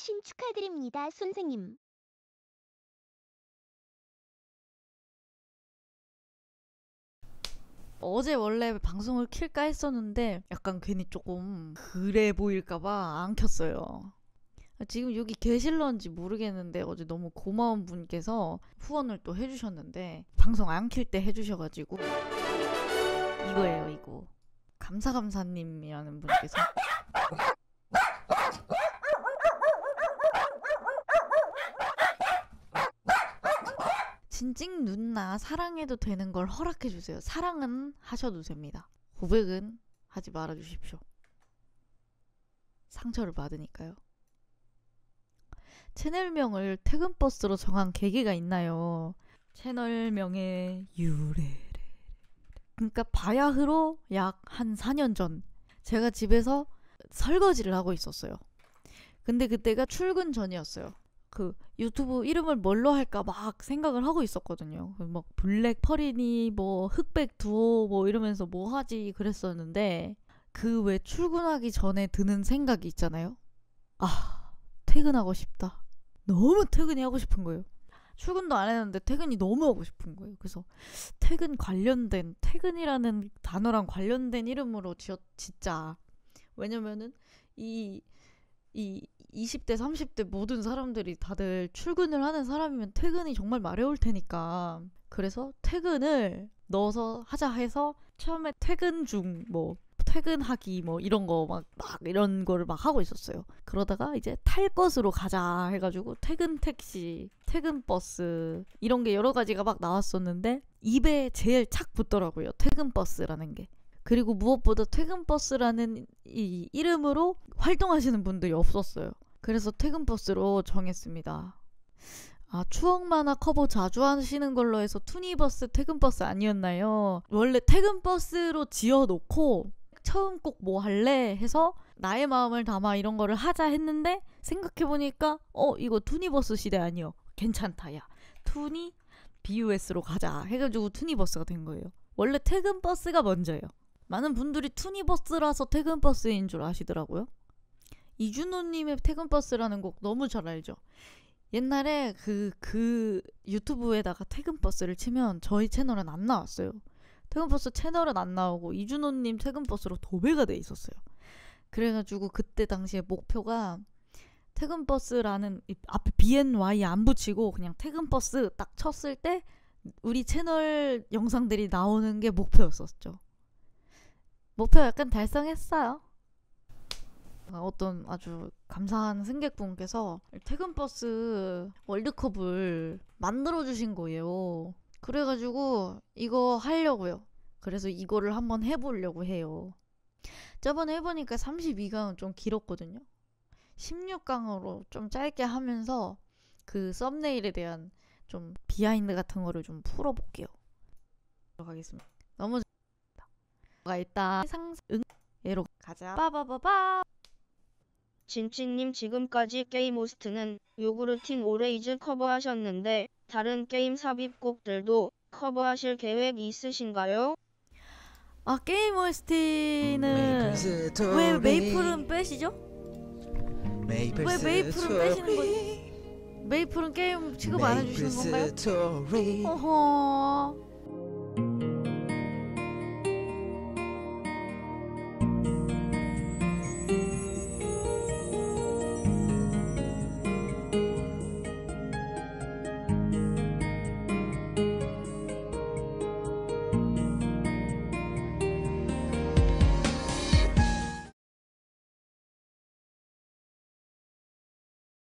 생신 축하드립니다, 선생님. 어제 원래 방송을 킬까 했었는데 약간 괜히 조금 그래 보일까봐 안 켰어요. 지금 여기 계실런지 모르겠는데 어제 너무 고마운 분께서 후원을 또 해주셨는데 방송 안 킬 때 해주셔가지고 이거예요 이거 감사감사님이라는 분께서 인직 눈나 사랑해도 되는 걸 허락해 주세요. 사랑은 하셔도 됩니다. 고백은 하지 말아 주십시오. 상처를 받으니까요. 채널명을 퇴근버스로 정한 계기가 있나요? 채널명의 유래래. 그러니까 바야흐로 약 한 4년 전 제가 집에서 설거지를 하고 있었어요. 근데 그때가 출근 전이었어요. 그 유튜브 이름을 뭘로 할까 막 생각을 하고 있었거든요. 그 막 블랙 펄이니 뭐 흑백 두오 뭐 이러면서 뭐 하지 그랬었는데 그 왜 출근하기 전에 드는 생각이 있잖아요. 아 퇴근하고 싶다. 너무 퇴근이 하고 싶은 거예요. 출근도 안 했는데 퇴근이 너무 하고 싶은 거예요. 그래서 퇴근 관련된 퇴근이라는 단어랑 관련된 이름으로 지어 진짜 왜냐면은 이이 20대, 30대 모든 사람들이 다들 출근을 하는 사람이면 퇴근이 정말 마려울 테니까. 그래서 퇴근을 넣어서 하자 해서 처음에 퇴근 중, 뭐, 퇴근하기 뭐 이런 거막막 이런 거를 막 하고 있었어요. 그러다가 이제 탈 것으로 가자 해가지고 퇴근 택시, 퇴근 버스 이런 게 여러 가지가 막 나왔었는데 입에 제일 착 붙더라고요. 퇴근 버스라는 게. 그리고 무엇보다 퇴근 버스라는 이 이름으로 활동하시는 분들이 없었어요. 그래서 퇴근 버스로 정했습니다. 아, 추억 만화 커버 자주 하시는 걸로 해서 투니버스 퇴근버스 아니었나요? 원래 퇴근버스로 지어놓고 처음 꼭 뭐 할래 해서 나의 마음을 담아 이런 거를 하자 했는데 생각해보니까 어, 이거 투니버스 시대 아니요. 괜찮다, 야. 투니 BUS로 가자 해가지고 투니버스가 된 거예요. 원래 퇴근버스가 먼저예요. 많은 분들이 투니버스라서 퇴근버스인 줄 아시더라고요. 이준호님의 퇴근버스라는 곡 너무 잘 알죠? 옛날에 그, 그 유튜브에다가 퇴근버스를 치면 저희 채널은 안 나왔어요. 퇴근버스 채널은 안 나오고 이준호님 퇴근버스로 도배가 돼 있었어요. 그래가지고 그때 당시에 목표가 퇴근버스라는 앞에 BNY 안 붙이고 그냥 퇴근버스 딱 쳤을 때 우리 채널 영상들이 나오는 게 목표였었죠. 목표 약간 달성했어요. 아, 어떤 아주 감사한 승객분께서 퇴근버스 월드컵을 만들어주신 거예요. 그래가지고 이거 하려고요. 그래서 이거를 한번 해보려고 해요. 저번에 해보니까 32강은 좀 길었거든요. 16강으로 좀 짧게 하면서 그 썸네일에 대한 좀 비하인드 같은 거를 좀 풀어볼게요. 들어가겠습니다. 너무 좋습니다. 있다. 상승 예로 가자. 빠바바바. 진치님 지금까지 게임오스트는 요구르틴 오레이즈 커버하셨는데 다른 게임 삽입곡들도 커버하실 계획 있으신가요? 아 게임 오스트는왜 음, 메이플은 빼시죠? 메이플 왜 메이플은 빼시는 거지? 메이플은 게임 취급 안 해주시는 건가요? 어허